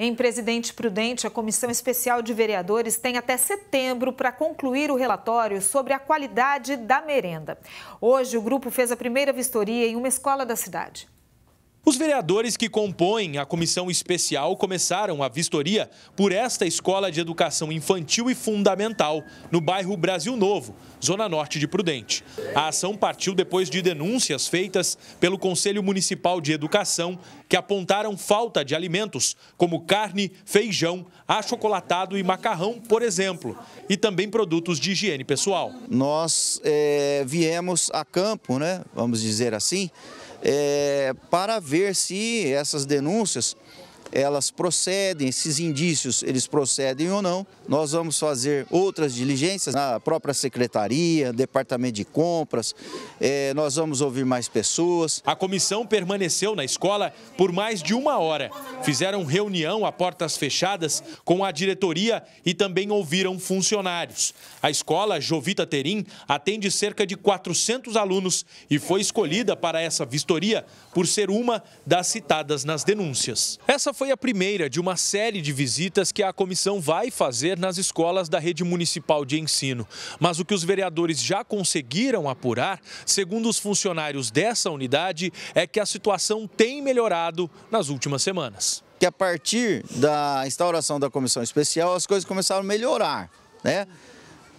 Em Presidente Prudente, a Comissão Especial de Vereadores tem até setembro para concluir o relatório sobre a qualidade da merenda. Hoje, o grupo fez a primeira vistoria em uma escola da cidade. Os vereadores que compõem a comissão especial começaram a vistoria por esta escola de educação infantil e fundamental no bairro Brasil Novo, zona norte de Prudente. A ação partiu depois de denúncias feitas pelo Conselho Municipal de Educação que apontaram falta de alimentos como carne, feijão, achocolatado e macarrão, por exemplo, e também produtos de higiene pessoal. Nós é, viemos a campo, né? Vamos dizer assim é, para ver se essas denúncias elas procedem, esses indícios eles procedem ou não. Nós vamos fazer outras diligências na própria secretaria, departamento de compras, é, nós vamos ouvir mais pessoas. A comissão permaneceu na escola por mais de uma hora. Fizeram reunião a portas fechadas com a diretoria e também ouviram funcionários. A escola Jovita Terim atende cerca de 400 alunos e foi escolhida para essa vistoria por ser uma das citadas nas denúncias. Essa foi a primeira de uma série de visitas que a comissão vai fazer nas escolas da rede municipal de ensino. Mas o que os vereadores já conseguiram apurar, segundo os funcionários dessa unidade, é que a situação tem melhorado nas últimas semanas. Que a partir da instauração da comissão especial, as coisas começaram a melhorar, né?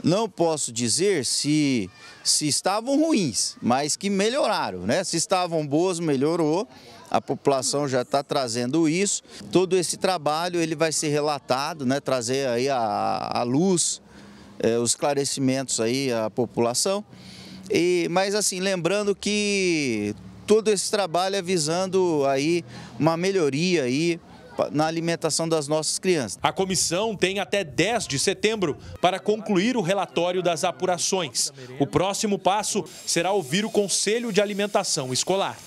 Não posso dizer se, se estavam ruins, mas que melhoraram, né? Se estavam boas, melhorou a população já está trazendo isso. Todo esse trabalho ele vai ser relatado, né, trazer aí à luz é, os esclarecimentos aí à população. E, mas assim, lembrando que todo esse trabalho é visando aí uma melhoria aí na alimentação das nossas crianças. A comissão tem até 10 de setembro para concluir o relatório das apurações. O próximo passo será ouvir o Conselho de Alimentação Escolar.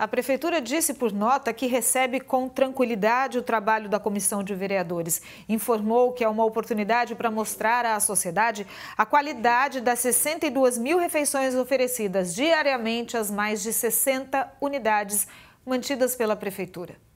A Prefeitura disse por nota que recebe com tranquilidade o trabalho da Comissão de Vereadores. Informou que é uma oportunidade para mostrar à sociedade a qualidade das 62 mil refeições oferecidas diariamente às mais de 60 unidades mantidas pela Prefeitura.